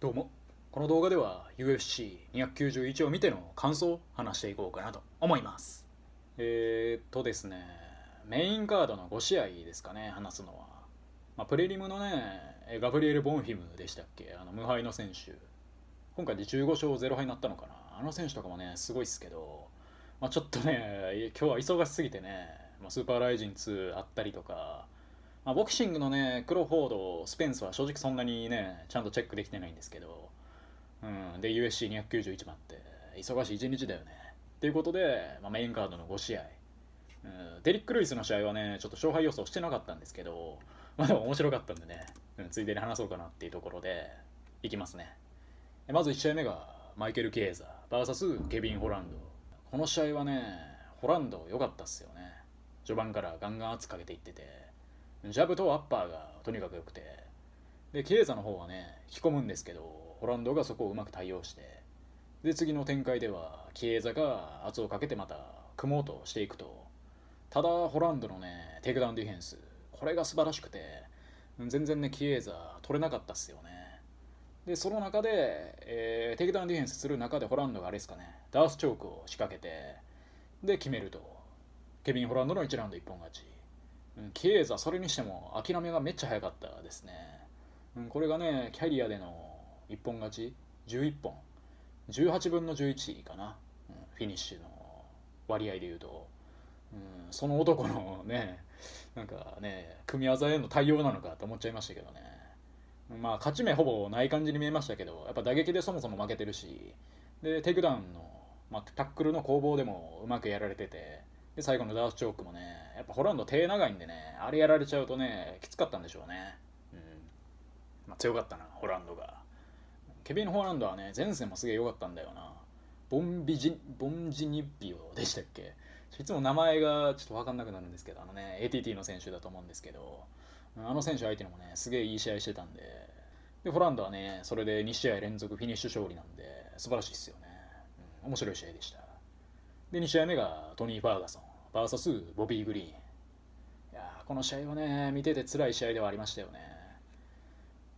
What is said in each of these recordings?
どうもこの動画では UFC291 を見ての感想を話していこうかなと思いますえー、っとですねメインカードの5試合ですかね話すのは、まあ、プレリムのねガブリエル・ボンフィムでしたっけあの無敗の選手今回で15勝0敗になったのかなあの選手とかもねすごいっすけど、まあ、ちょっとね今日は忙しすぎてね、まあ、スーパーライジン2あったりとかまあ、ボクシングのね、クロフォード、スペンスは正直そんなにね、ちゃんとチェックできてないんですけど、うん、で、USC291 番って、忙しい一日だよね。ということで、まあ、メインカードの5試合、うん、デリック・ルイスの試合はね、ちょっと勝敗予想してなかったんですけど、まあでも面白かったんでね、うん、ついでに話そうかなっていうところで、いきますね。まず1試合目が、マイケル・ケーザー VS ケビン・ホランド。この試合はね、ホランド良かったっすよね。序盤からガンガン圧かけていってて、ジャブとアッパーがとにかく良くて、で、キレザの方はね、引き込むんですけど、ホランドがそこをうまく対応して、で、次の展開では、キレザが圧をかけてまた組もうとしていくと、ただ、ホランドのね、テイクダウンディフェンス、これが素晴らしくて、全然ね、キエーザ取れなかったっすよね。で、その中で、えー、テイクダウンディフェンスする中で、ホランドがあれですかね、ダースチョークを仕掛けて、で、決めると。ケビン・ホランドの1ラウンド一本勝ち。うん、ザそれにしても諦めがめっちゃ早かったですね、うん、これがねキャリアでの一本勝ち11本18分の11かな、うん、フィニッシュの割合で言うと、その男のねなんかね組み合わせへの対応なのかと思っちゃいましたけどねまあ勝ち目ほぼない感じに見えましたけどやっぱ打撃でそもそも負けてるしでテイクダウンの、まあ、タックルの攻防でもうまくやられててで、最後のダースチョークもね、やっぱホランド手長いんでね、あれやられちゃうとね、きつかったんでしょうね。うん。まあ、強かったな、ホランドが。ケビン・ホランドはね、前世もすげえ良かったんだよな。ボンビジ、ボンジニッピオでしたっけいつも名前がちょっと分かんなくなるんですけど、あのね、ATT の選手だと思うんですけど、あの選手相手にもね、すげえいい試合してたんで、で、ホランドはね、それで2試合連続フィニッシュ勝利なんで、素晴らしいですよね。うん、面白い試合でした。で、2試合目がトニー・ファーガソン VS ボビー・グリーン。いやこの試合はね、見てて辛い試合ではありましたよね。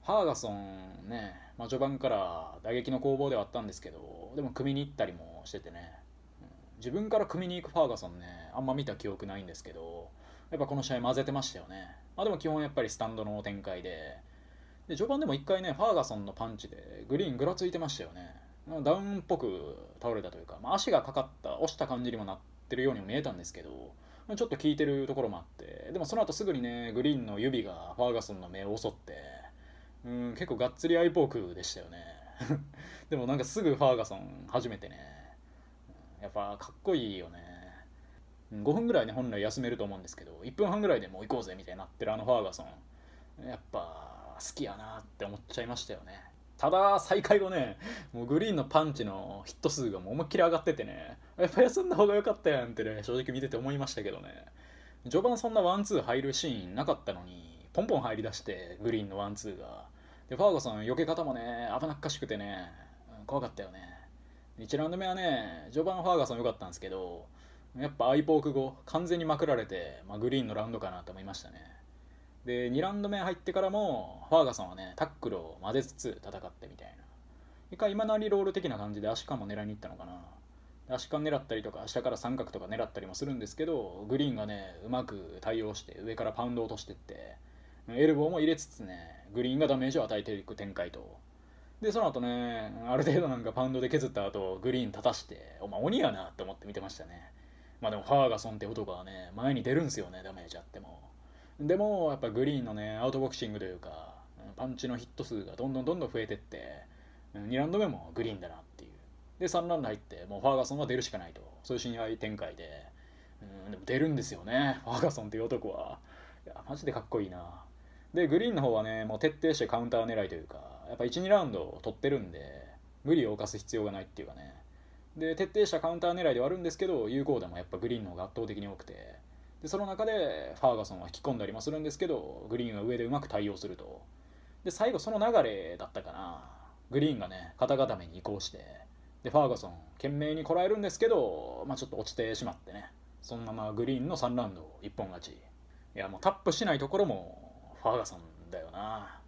ファーガソンね、まあ、序盤から打撃の攻防ではあったんですけど、でも組みに行ったりもしててね、うん、自分から組みに行くファーガソンね、あんま見た記憶ないんですけど、やっぱこの試合混ぜてましたよね。まあ、でも基本やっぱりスタンドの展開で、で序盤でも1回ね、ファーガソンのパンチでグリーンぐらついてましたよね。ダウンっぽく倒れたというか、まあ、足がかかった落ちた感じにもなってるようにも見えたんですけどちょっと効いてるところもあってでもその後すぐにねグリーンの指がファーガソンの目を襲ってうん結構がっつりアイポークでしたよね でもなんかすぐファーガソン初めてねやっぱかっこいいよね5分ぐらいね本来休めると思うんですけど1分半ぐらいでもう行こうぜみたいになってるあのファーガソンやっぱ好きやなって思っちゃいましたよねただ、再開後ね、もうグリーンのパンチのヒット数がもう思いっきり上がっててね、やっぱ休んだ方が良かったやんってね、正直見てて思いましたけどね。序盤そんなワンツー入るシーンなかったのに、ポンポン入り出して、グリーンのワンツーが。で、ファーゴさん、避け方もね、危なっかしくてね、怖かったよね。1ラウンド目はね、序盤ファーガソン良かったんですけど、やっぱアイポーク後、完全にまくられて、まあ、グリーンのラウンドかなと思いましたね。で2ラウンド目入ってからもファーガソンはねタックルを混ぜつつ戦ってみたいな一回今なりロール的な感じで足シも狙いに行ったのかな足シ狙ったりとか下から三角とか狙ったりもするんですけどグリーンがねうまく対応して上からパウンド落としてってエルボーも入れつつねグリーンがダメージを与えていく展開とでその後ねある程度なんかパウンドで削った後グリーン立たしてお前鬼やなって思って見てましたねまあでもファーガソンって男はね前に出るんすよねダメージあってもでもやっぱグリーンのねアウトボクシングというかパンチのヒット数がどんどんどんどん増えてって2ラウンド目もグリーンだなっていうで3ラウンド入ってもうファーガソンは出るしかないとそういう試合展開でうんでも出るんですよねファーガソンっていう男はいやマジでかっこいいなでグリーンの方はねもう徹底してカウンター狙いというかやっぱ12ラウンド取ってるんで無理を犯す必要がないっていうかねで徹底したカウンター狙いではあるんですけど有効打もやっぱグリーンの方が圧倒的に多くてでその中でファーガソンは引き込んだりもするんですけどグリーンは上でうまく対応するとで最後その流れだったかなグリーンがね肩固めに移行してでファーガソン懸命にこらえるんですけど、まあ、ちょっと落ちてしまってねそのままグリーンの3ラウンド一本勝ちいやもうタップしないところもファーガソンだよな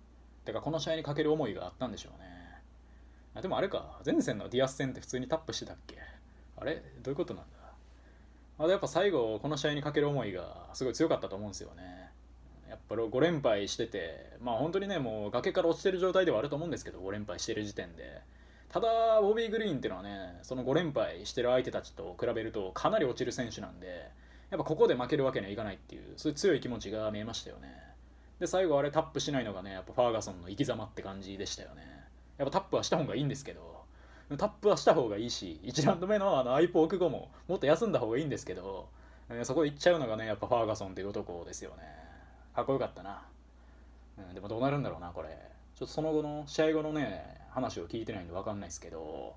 てかこの試合にかける思いがあったんでしょうねあでもあれか前線のディアス戦って普通にタップしてたっけあれどういうことなんだあとやっぱ最後、この試合にかける思いがすごい強かったと思うんですよね。やっぱり5連敗してて、まあ本当にね、もう崖から落ちてる状態ではあると思うんですけど、5連敗してる時点で。ただ、ボビー・グリーンっていうのはね、その5連敗してる相手たちと比べるとかなり落ちる選手なんで、やっぱここで負けるわけにはいかないっていう、そういう強い気持ちが見えましたよね。で、最後あれタップしないのがね、やっぱファーガソンの生き様って感じでしたよね。やっぱタップはした方がいいんですけど、タップはした方がいいし1ラウンド目のあのアイポーク後ももっと休んだ方がいいんですけど、えそこで行っちゃうのがねやっぱファーガソンという男ですよねかっこよかったな、うん、でもどうなるんだろうなこれちょっとその後の試合後のね話を聞いてないんで分かんないですけど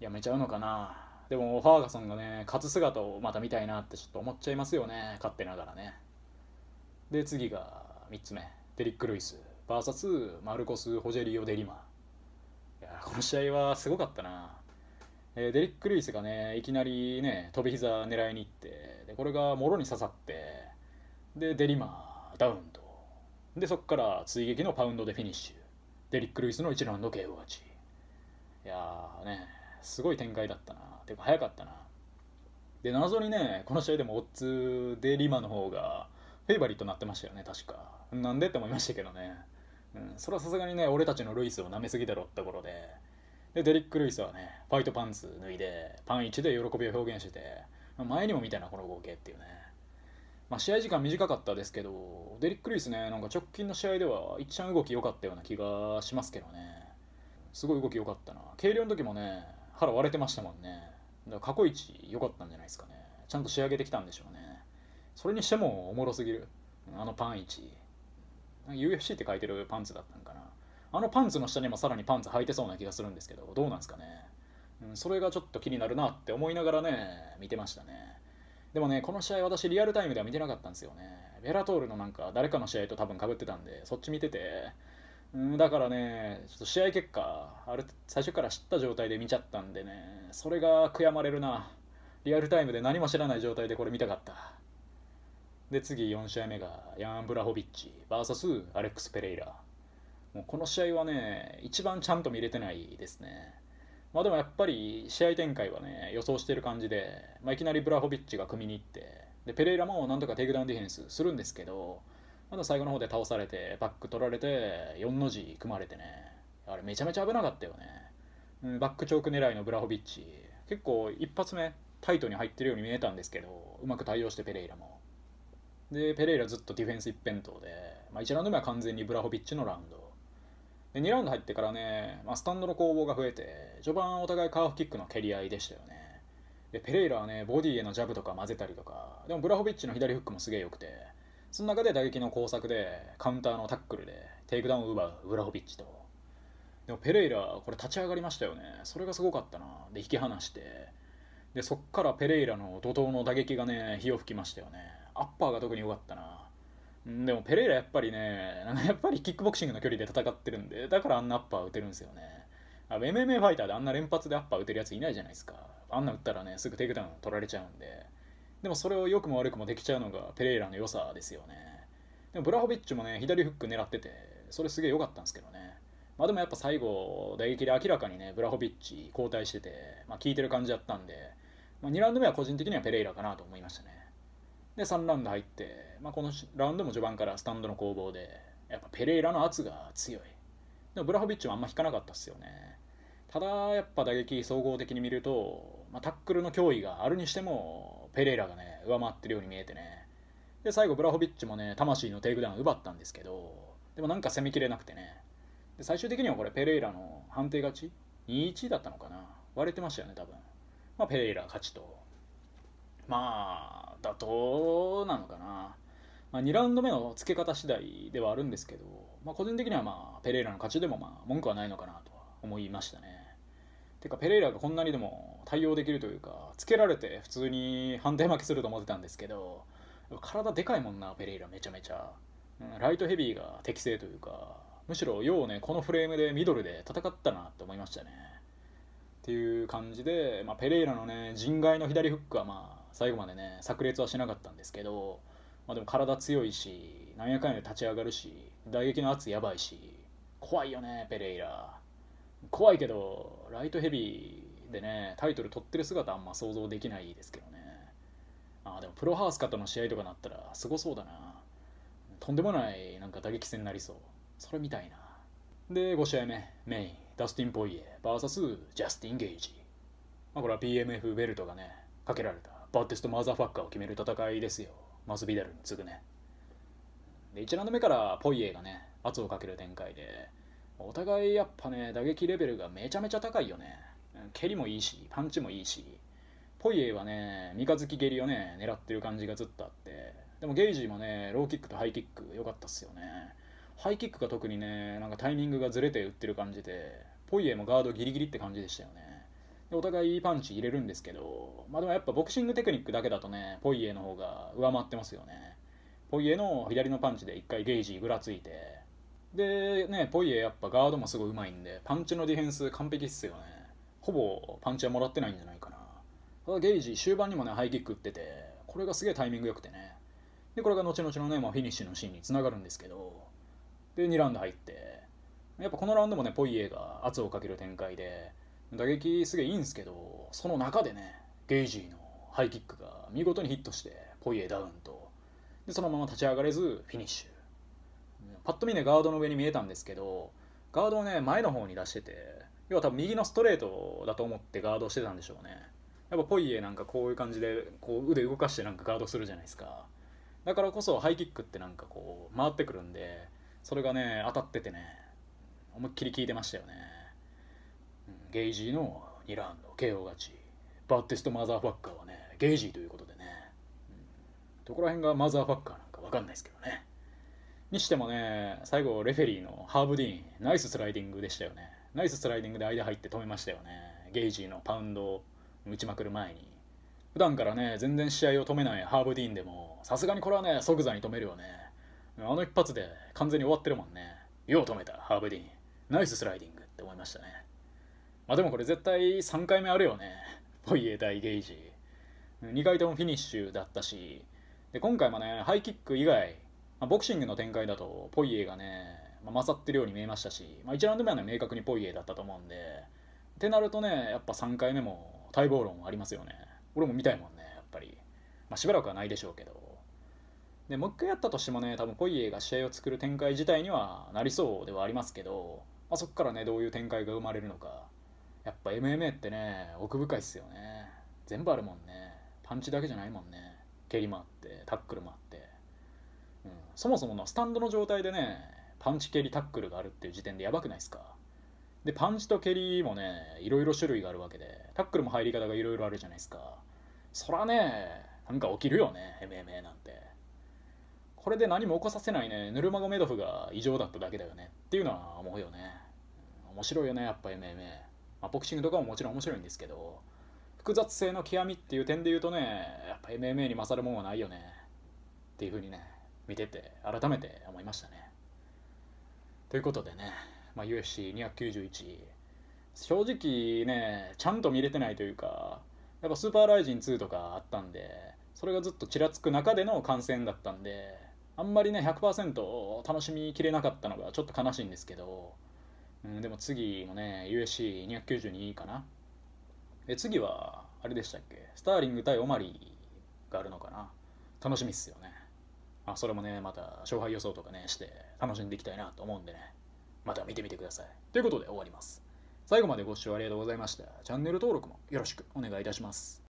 やめちゃうのかなでもファーガソンがね勝つ姿をまた見たいなってちょっと思っちゃいますよね勝手ながらねで次が3つ目デリック・ルイス VS マルコス・ホジェリオ・デリマいやこの試合はすごかったな、えー、デリック・ルイスがねいきなりね飛び膝狙いに行ってでこれがもろに刺さってでデリマダウンとでそこから追撃のパウンドでフィニッシュデリック・ルイスの一ラウンド KO 勝ちいやーねすごい展開だったなてか早かったなで謎にねこの試合でもオッズデリマの方がフェイバリットになってましたよね確かなんでって思いましたけどねうん、それはさすがにね、俺たちのルイスを舐めすぎだろってところで、で、デリック・ルイスはね、ファイトパンツ脱いで、パン1で喜びを表現してて、前にも見たな、この合計っていうね。まあ、試合時間短かったですけど、デリック・ルイスね、なんか直近の試合では、いっちゃん動き良かったような気がしますけどね。すごい動き良かったな。軽量の時もね、腹割れてましたもんね。だから過去一良かったんじゃないですかね。ちゃんと仕上げてきたんでしょうね。それにしてもおもろすぎる。あのパン1。UFC って書いてるパンツだったんかなあのパンツの下にもさらにパンツ履いてそうな気がするんですけどどうなんですかね、うん、それがちょっと気になるなって思いながらね見てましたねでもねこの試合私リアルタイムでは見てなかったんですよねベラトールのなんか誰かの試合と多分かぶってたんでそっち見ててうんだからねちょっと試合結果あれ最初から知った状態で見ちゃったんでねそれが悔やまれるなリアルタイムで何も知らない状態でこれ見たかったで、次4試合目がヤン・ブラホビッチ VS アレックス・ペレイラ。もうこの試合はね、一番ちゃんと見れてないですね。まあでもやっぱり試合展開はね、予想してる感じで、まあ、いきなりブラホビッチが組みに行って、で、ペレイラもなんとかテイクダウンディフェンスするんですけど、まだ最後の方で倒されて、バック取られて、4の字組まれてね、あれめちゃめちゃ危なかったよね。うん、バックチョーク狙いのブラホビッチ、結構一発目、タイトに入ってるように見えたんですけど、うまく対応してペレイラも。でペレイラずっとディフェンス一辺倒で、まあ、1ラウンド目は完全にブラホビッチのラウンドで2ラウンド入ってからね、まあ、スタンドの攻防が増えて序盤お互いカーフキックの蹴り合いでしたよねでペレイラはねボディへのジャブとか混ぜたりとかでもブラホビッチの左フックもすげえ良くてその中で打撃の工作でカウンターのタックルでテイクダウンを奪うブラホビッチとでもペレイラこれ立ち上がりましたよねそれがすごかったなで引き離してでそっからペレイラの怒涛の打撃がね火を吹きましたよねアッパーが特に良かったな。でもペレイラやっぱりね、やっぱりキックボクシングの距離で戦ってるんで、だからあんなアッパー打てるんですよね。MMA ファイターであんな連発でアッパー打てるやついないじゃないですか。あんな打ったらね、すぐテイクダウン取られちゃうんで。でもそれを良くも悪くもできちゃうのがペレイラの良さですよね。でもブラホビッチもね、左フック狙ってて、それすげえ良かったんですけどね。まあでもやっぱ最後、打撃で明らかにね、ブラホビッチ交代してて、まあ効いてる感じだったんで、まあ、2ラウンド目は個人的にはペレイラかなと思いましたね。で、3ラウンド入って、まあ、このラウンドも序盤からスタンドの攻防で、やっぱペレイラの圧が強い。でもブラホビッチはあんま引かなかったっすよね。ただ、やっぱ打撃総合的に見ると、まあ、タックルの脅威があるにしても、ペレイラがね、上回ってるように見えてね。で、最後、ブラホビッチもね、魂のテイクダウン奪ったんですけど、でもなんか攻めきれなくてね。で、最終的にはこれ、ペレイラの判定勝ち ?2-1 だったのかな割れてましたよね、多分。まあ、ペレイラ勝ちと。まあ、妥当なのかな。まあ、2ラウンド目の付け方次第ではあるんですけど、まあ、個人的には、まあ、ペレイラの勝ちでもまあ文句はないのかなとは思いましたね。てかペレイラがこんなにでも対応できるというかつけられて普通に判定負けすると思ってたんですけど体でかいもんなペレイラめちゃめちゃ、うん、ライトヘビーが適正というかむしろようねこのフレームでミドルで戦ったなって思いましたねっていう感じで、まあ、ペレイラのね人外の左フックはまあ最後までね炸裂はしなかったんですけど、まあ、でも体強いしなんやかんや立ち上がるし打撃の圧やばいし怖いよねペレイラ怖いけどライトヘビーでねタイトル取ってる姿あんま想像できないですけどねあでもプロハースカとの試合とかなったらすごそうだなとんでもないなんか打撃戦になりそうそれみたいなで5試合目メインダスティン・ポイエ VS ジャスティン・ゲイジ、まあ、これは PMF ベルトがねかけられたバーテストマザーファッカーを決める戦いですよ。マスビダルに次ぐね。で、1ラウンド目からポイエがね、圧をかける展開で、お互いやっぱね、打撃レベルがめちゃめちゃ高いよね。蹴りもいいし、パンチもいいし、ポイエはね、三日月蹴りをね、狙ってる感じがずっとあって、でもゲイジーもね、ローキックとハイキック良かったっすよね。ハイキックが特にね、なんかタイミングがずれて打ってる感じで、ポイエもガードギリギリって感じでしたよね。でお互いいいパンチ入れるんですけど、まあ、でもやっぱボクシングテクニックだけだとねポイエの方が上回ってますよねポイエの左のパンチで1回ゲージぐらついてでねポイエやっぱガードもすごいうまいんでパンチのディフェンス完璧っすよねほぼパンチはもらってないんじゃないかなただゲージ終盤にもねハイキック打っててこれがすげえタイミング良くてねでこれが後々のね、まあ、フィニッシュのシーンにつながるんですけどで2ラウンド入ってやっぱこのラウンドもねポイエが圧をかける展開で打撃すげえいいんですけどその中でねゲイジーのハイキックが見事にヒットしてポイエダウンとでそのまま立ち上がれずフィニッシュパッと見ねガードの上に見えたんですけどガードをね前の方に出してて要は多分右のストレートだと思ってガードしてたんでしょうねやっぱポイエなんかこういう感じでこう腕動かしてなんかガードするじゃないですかだからこそハイキックってなんかこう回ってくるんでそれがね当たっててね思いっきり効いてましたよねゲイジーの2ラウンド KO 勝ちバッテスト・マザーファッカーはねゲイジーということでね、どこら辺がマザーファッカーなんかわかんないですけどねにしてもね最後レフェリーのハーブ・ディーンナイススライディングでしたよねナイススライディングで間入って止めましたよねゲイジーのパウンドを打ちまくる前に普段からね全然試合を止めないハーブ・ディーンでもさすがにこれはね即座に止めるよねあの一発で完全に終わってるもんねよう止めたハーブ・ディーンナイススライディングって思いましたねまあでもこれ絶対3回目あるよね。ポイエ大ゲージ。2回ともフィニッシュだったし、で今回もね、ハイキック以外、まあ、ボクシングの展開だと、ポイエがね、まあ、勝ってるように見えましたし、まあ、1ラウンド目はね、明確にポイエだったと思うんで、ってなるとね、やっぱ3回目も待望論ありますよね。俺も見たいもんね、やっぱり。まあ、しばらくはないでしょうけど。で、もう一回やったとしてもね、多分ポイエが試合を作る展開自体にはなりそうではありますけど、まあ、そこからね、どういう展開が生まれるのか、やっぱ MMA ってね奥深いっすよね全部あるもんねパンチだけじゃないもんね蹴りもあってタックルもあって、うん、そもそものスタンドの状態でねパンチ蹴りタックルがあるっていう時点でやばくないっすかでパンチと蹴りもねいろいろ種類があるわけでタックルも入り方がいろいろあるじゃないですかそらねなんか起きるよね MMA なんてこれで何も起こさせないねヌルマゴメドフが異常だっただけだよねっていうのは思うよね面白いよねやっぱ MMA まあ、ボクシングとかももちろん面白いんですけど複雑性の極みっていう点で言うとねやっぱ MMA に勝るもんはないよねっていうふうにね見てて改めて思いましたねということでね、まあ、UFC291 正直ねちゃんと見れてないというかやっぱスーパーライジン2とかあったんでそれがずっとちらつく中での観戦だったんであんまりね100%楽しみきれなかったのがちょっと悲しいんですけどうん、でも次もね、USC292 かな。え、次は、あれでしたっけスターリング対オマリーがあるのかな楽しみっすよね。あ、それもね、また勝敗予想とかね、して楽しんでいきたいなと思うんでね。また見てみてください。ということで終わります。最後までご視聴ありがとうございました。チャンネル登録もよろしくお願いいたします。